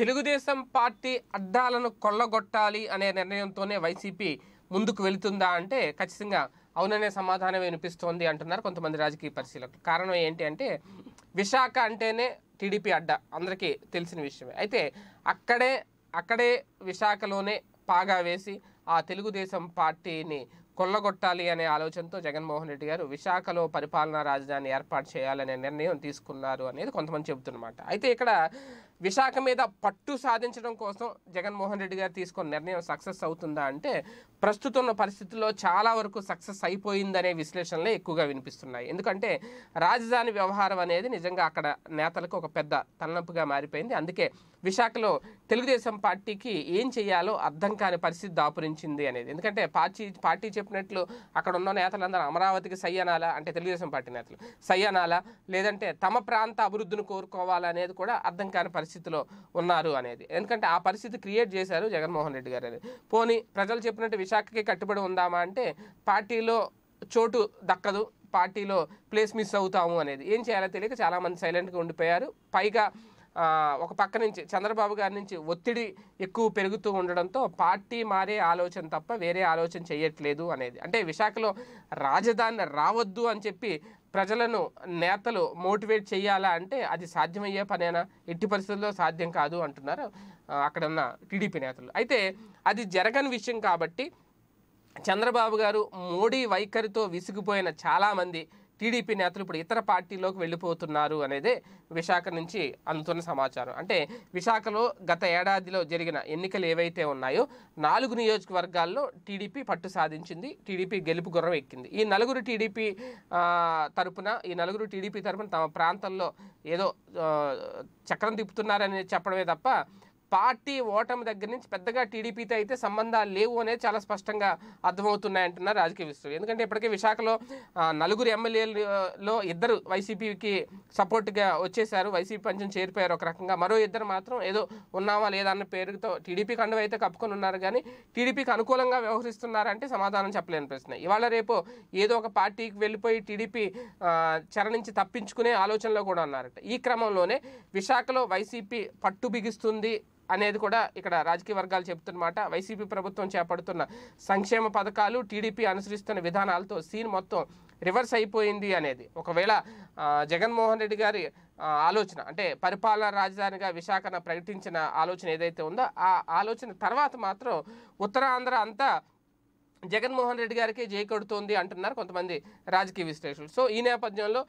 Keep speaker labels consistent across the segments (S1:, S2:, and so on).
S1: Telugu Desam party అడ్డాలను కొల్లగొట్టాలి అనే నిర్ణయంతోనే YCP ముందుకు వెళుతుందా అంటే ఖచ్చితంగా అవుననే సమాధానం వినిపిస్తోంది అంటున్నారు కొంతమంది రాజకీయ పరిశీలకులు కారణం ఏంటి అంటే విశాఖ అంటేనే టీడీపీ అడ్డా అందరికీ తెలిసిన విషయమే అయితే అక్కడే అక్కడే విశాఖలోనే పాగా వేసి ఆ తెలుగుదేశం పార్టీని కొల్లగొట్టాలి అనే ఆలోచనతో జగన్మోహన్ రెడ్డి గారు విశాఖలో పరిపాలనా రాజధాని ఏర్పాటు చేయాలనే నిర్ణయం తీసుకున్నారు అనేది కొంతమంది చెబుతున్నమాట అయితే ఇక్కడ విశాఖ మీద పట్టు సాధించడం కోసం జగన్మోహన్ రెడ్డి గారు తీసుకున్న నిర్ణయం సక్సెస్ అవుతుందా అంటే ప్రస్తుతం ఉన్న పరిస్థితుల్లో చాలా వరకు సక్సెస్ అయిపోయిందనే విశ్లేషణలే ఎక్కువగా వినిపిస్తున్నాయి ఎందుకంటే రాజధాని వ్యవహారం అనేది నిజంగా అక్కడ నేతలకు ఒక పెద్ద తలనొప్పిగా మారిపోయింది అందుకే విశాఖలో తెలుగుదేశం పార్టీకి ఏం చేయాలో అర్థం కాని పరిస్థితి దాపురించింది అనేది ఎందుకంటే పార్టీ పార్టీ చెప్పినట్లు అక్కడ ఉన్న నేతలందరూ అమరావతికి సయ్యనాల అంటే తెలుగుదేశం పార్టీ నేతలు సయ్యనాల లేదంటే తమ ప్రాంత అభివృద్ధిని కోరుకోవాలనేది కూడా అర్థం కాని పరిస్థితి పరిస్థితిలో ఉన్నారు అనేది ఎందుకంటే ఆ పరిస్థితి క్రియేట్ చేశారు జగన్మోహన్ రెడ్డి గారు అనేది పోనీ ప్రజలు చెప్పినట్టు విశాఖకి కట్టుబడి ఉందామా అంటే పార్టీలో చోటు దక్కదు పార్టీలో ప్లేస్ మిస్ అవుతాము అనేది ఏం చేయాలో తెలియక చాలామంది సైలెంట్గా ఉండిపోయారు పైగా ఒక పక్క నుంచి చంద్రబాబు గారి నుంచి ఒత్తిడి ఎక్కువ పెరుగుతూ ఉండడంతో పార్టీ మారే ఆలోచన తప్ప వేరే ఆలోచన చేయట్లేదు అనేది అంటే విశాఖలో రాజధాని రావద్దు అని చెప్పి ప్రజలను నేతలు మోటివేట్ చేయాలా అంటే అది సాధ్యమయ్యే పనేనా ఎట్టి పరిస్థితుల్లో సాధ్యం కాదు అంటున్నారు అక్కడ ఉన్న టీడీపీ నేతలు అయితే అది జరగని విషయం కాబట్టి చంద్రబాబు గారు మోడీ వైఖరితో విసిగిపోయిన చాలామంది టీడీపీ నేతలు ఇప్పుడు ఇతర పార్టీలోకి వెళ్ళిపోతున్నారు అనేది విశాఖ నుంచి అందుతున్న సమాచారం అంటే విశాఖలో గత ఏడాదిలో జరిగిన ఎన్నికలు ఏవైతే ఉన్నాయో నాలుగు నియోజకవర్గాల్లో టీడీపీ పట్టు సాధించింది టీడీపీ గెలుపు గుర్రం ఎక్కింది ఈ నలుగురు టీడీపీ తరపున ఈ నలుగురు టీడీపీ తరపున తమ ప్రాంతంలో ఏదో చక్రం తిప్పుతున్నారని చెప్పడమే తప్ప పార్టీ ఓటమి దగ్గర నుంచి పెద్దగా టీడీపీతో అయితే సంబంధాలు లేవు అనేది చాలా స్పష్టంగా అర్థమవుతున్నాయంటున్నారు రాజకీయ విశ్లేషకులు ఎందుకంటే ఇప్పటికే విశాఖలో నలుగురు ఎమ్మెల్యేలలో ఇద్దరు వైసీపీకి సపోర్ట్గా వచ్చేసారు వైసీపీ పంచం చేరిపోయారు ఒక రకంగా మరో ఇద్దరు మాత్రం ఏదో ఉన్నావా లేదా అన్న పేరుతో టీడీపీ కండువ అయితే కప్పుకొని ఉన్నారు కానీ టీడీపీకి అనుకూలంగా వ్యవహరిస్తున్నారంటే సమాధానం చెప్పలేని ప్రశ్న ఇవాళ రేపు ఏదో ఒక పార్టీకి వెళ్ళిపోయి టీడీపీ చెర నుంచి తప్పించుకునే ఆలోచనలో కూడా ఉన్నారట ఈ క్రమంలోనే విశాఖలో వైసీపీ పట్టు బిగిస్తుంది అనేది కూడా ఇక్కడ రాజకీయ వర్గాలు చెబుతున్నమాట వైసీపీ ప్రభుత్వం చేపడుతున్న సంక్షేమ పథకాలు టీడీపీ అనుసరిస్తున్న విధానాలతో సీన్ మొత్తం రివర్స్ అయిపోయింది అనేది ఒకవేళ జగన్మోహన్ రెడ్డి గారి ఆలోచన అంటే పరిపాలనా రాజధానిగా విశాఖను ప్రకటించిన ఆలోచన ఏదైతే ఉందో ఆ ఆలోచన తర్వాత మాత్రం ఉత్తరాంధ్ర అంతా జగన్మోహన్ రెడ్డి గారికి జై కొడుతోంది అంటున్నారు కొంతమంది రాజకీయ విశ్లేషకులు సో ఈ నేపథ్యంలో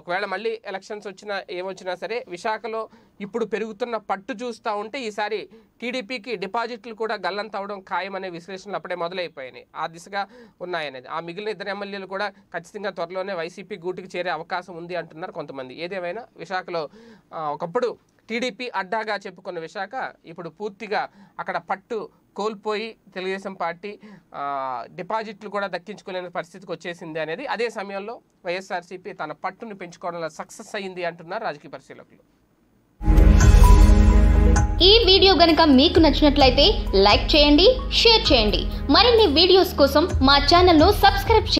S1: ఒకవేళ మళ్ళీ ఎలక్షన్స్ వచ్చినా ఏమొచ్చినా సరే విశాఖలో ఇప్పుడు పెరుగుతున్న పట్టు చూస్తూ ఉంటే ఈసారి టీడీపీకి డిపాజిట్లు కూడా గల్లంత అవడం ఖాయమనే విశ్లేషణలు అప్పుడే మొదలైపోయినాయి ఆ దిశగా ఉన్నాయనేది ఆ మిగిలిన ఇద్దరు ఎమ్మెల్యేలు కూడా ఖచ్చితంగా త్వరలోనే వైసీపీ గూటికి చేరే అవకాశం ఉంది అంటున్నారు కొంతమంది ఏదేమైనా విశాఖలో ఒకప్పుడు టీడీపీ అడ్డాగా చెప్పుకున్న విశాఖ ఇప్పుడు పూర్తిగా అక్కడ పట్టు కోల్పోయి తెలుగుదేశం పార్టీ డిపాజిట్లు కూడా దక్కించుకోలేని పరిస్థితికి వచ్చేసింది అనేది అదే సమయంలో వైఎస్ఆర్సీపీ తన పట్టును పెంచుకోవడంలో సక్సెస్ అయింది అంటున్నారు రాజకీయ పరిశీలకులు ఈ వీడియో గనుక మీకు నచ్చినట్లయితే లైక్ చేయండి షేర్ చేయండి మరిన్ని వీడియోస్ కోసం మా ఛానల్ను సబ్స్క్రైబ్